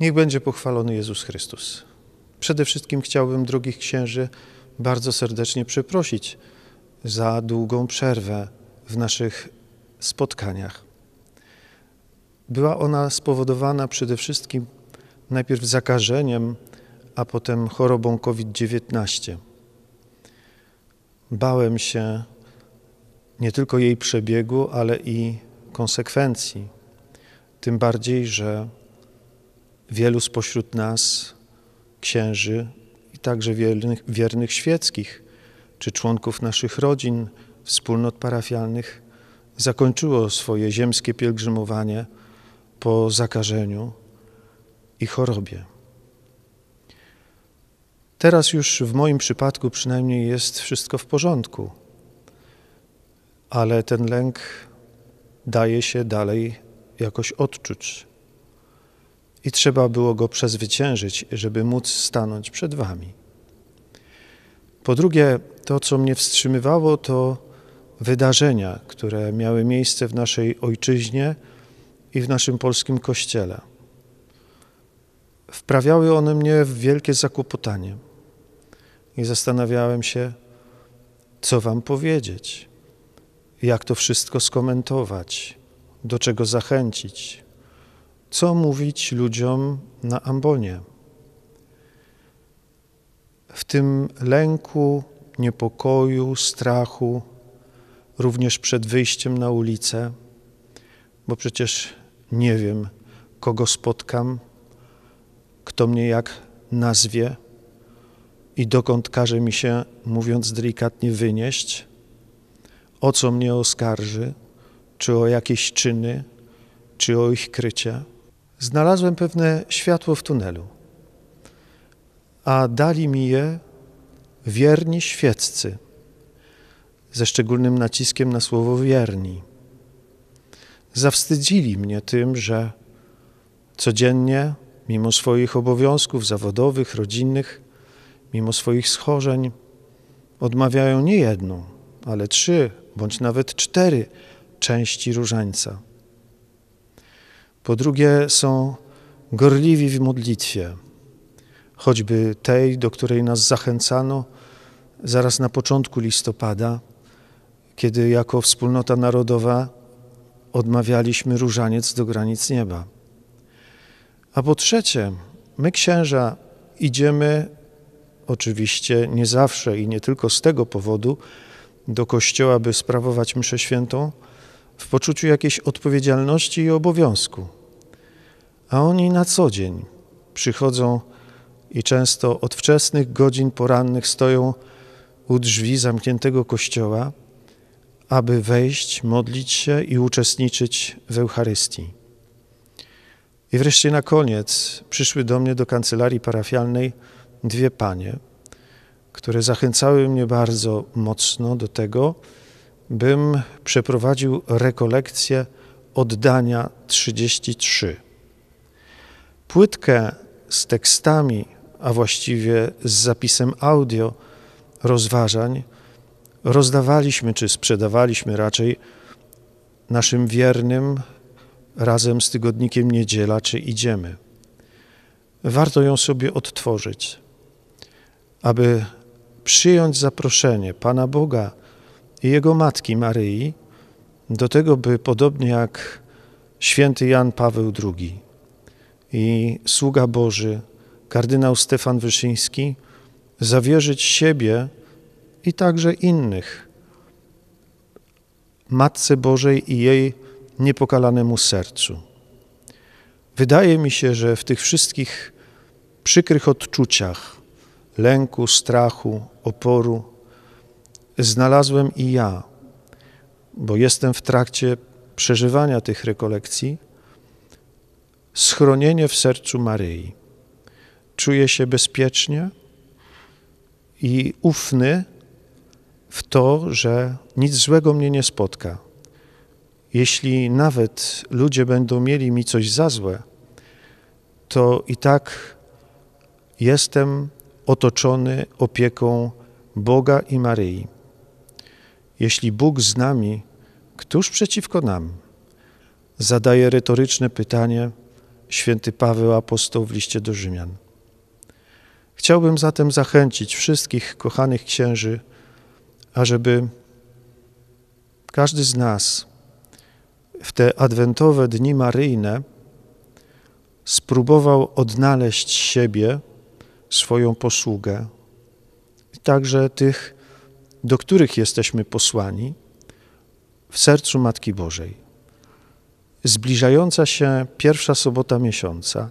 Niech będzie pochwalony Jezus Chrystus. Przede wszystkim chciałbym drogich księży bardzo serdecznie przeprosić za długą przerwę w naszych spotkaniach. Była ona spowodowana przede wszystkim najpierw zakażeniem, a potem chorobą COVID-19. Bałem się nie tylko jej przebiegu, ale i konsekwencji. Tym bardziej, że wielu spośród nas, księży i także wiernych, wiernych świeckich, czy członków naszych rodzin, wspólnot parafialnych, zakończyło swoje ziemskie pielgrzymowanie po zakażeniu i chorobie. Teraz już w moim przypadku przynajmniej jest wszystko w porządku, ale ten lęk daje się dalej jakoś odczuć i trzeba było go przezwyciężyć, żeby móc stanąć przed Wami. Po drugie, to, co mnie wstrzymywało, to wydarzenia, które miały miejsce w naszej ojczyźnie i w naszym polskim kościele. Wprawiały one mnie w wielkie zakłopotanie i zastanawiałem się, co Wam powiedzieć, jak to wszystko skomentować, do czego zachęcić co mówić ludziom na Ambonie. W tym lęku, niepokoju, strachu, również przed wyjściem na ulicę, bo przecież nie wiem, kogo spotkam, kto mnie jak nazwie i dokąd każe mi się, mówiąc delikatnie, wynieść, o co mnie oskarży, czy o jakieś czyny, czy o ich krycie znalazłem pewne światło w tunelu, a dali mi je wierni świeccy, ze szczególnym naciskiem na słowo wierni. Zawstydzili mnie tym, że codziennie, mimo swoich obowiązków zawodowych, rodzinnych, mimo swoich schorzeń, odmawiają nie jedną, ale trzy bądź nawet cztery części różańca. Po drugie, są gorliwi w modlitwie, choćby tej, do której nas zachęcano zaraz na początku listopada, kiedy jako wspólnota narodowa odmawialiśmy różaniec do granic nieba. A po trzecie, my księża idziemy oczywiście nie zawsze i nie tylko z tego powodu do kościoła, by sprawować mszę świętą, w poczuciu jakiejś odpowiedzialności i obowiązku. A oni na co dzień przychodzą i często od wczesnych godzin porannych stoją u drzwi zamkniętego kościoła, aby wejść, modlić się i uczestniczyć w Eucharystii. I wreszcie na koniec przyszły do mnie do kancelarii parafialnej dwie panie, które zachęcały mnie bardzo mocno do tego, bym przeprowadził rekolekcję oddania 33. Płytkę z tekstami, a właściwie z zapisem audio rozważań rozdawaliśmy czy sprzedawaliśmy raczej naszym wiernym razem z tygodnikiem Niedziela czy Idziemy. Warto ją sobie odtworzyć, aby przyjąć zaproszenie Pana Boga i jego matki Maryi, do tego, by podobnie jak święty Jan Paweł II i sługa Boży, kardynał Stefan Wyszyński, zawierzyć siebie i także innych Matce Bożej i jej niepokalanemu sercu. Wydaje mi się, że w tych wszystkich przykrych odczuciach lęku, strachu, oporu, znalazłem i ja, bo jestem w trakcie przeżywania tych rekolekcji, schronienie w sercu Maryi. Czuję się bezpiecznie i ufny w to, że nic złego mnie nie spotka. Jeśli nawet ludzie będą mieli mi coś za złe, to i tak jestem otoczony opieką Boga i Maryi. Jeśli Bóg z nami, któż przeciwko nam? Zadaje retoryczne pytanie święty Paweł apostoł w liście do Rzymian. Chciałbym zatem zachęcić wszystkich kochanych księży, ażeby każdy z nas w te adwentowe dni maryjne spróbował odnaleźć siebie, swoją posługę, także tych do których jesteśmy posłani w sercu Matki Bożej. Zbliżająca się pierwsza sobota miesiąca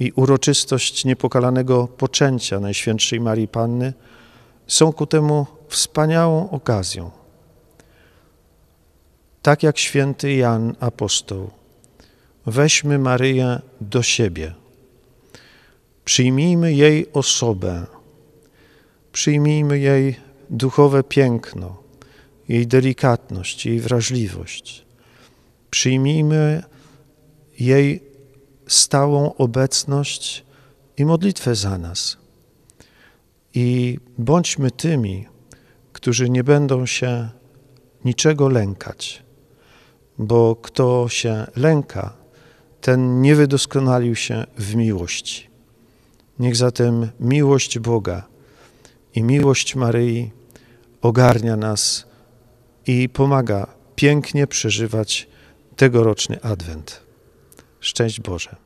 i uroczystość niepokalanego poczęcia Najświętszej Marii Panny są ku temu wspaniałą okazją. Tak jak święty Jan apostoł, weźmy Maryję do siebie. Przyjmijmy jej osobę, przyjmijmy jej duchowe piękno, jej delikatność, jej wrażliwość. Przyjmijmy jej stałą obecność i modlitwę za nas. I bądźmy tymi, którzy nie będą się niczego lękać, bo kto się lęka, ten nie wydoskonalił się w miłości. Niech zatem miłość Boga i miłość Maryi ogarnia nas i pomaga pięknie przeżywać tegoroczny Adwent. Szczęść Boże.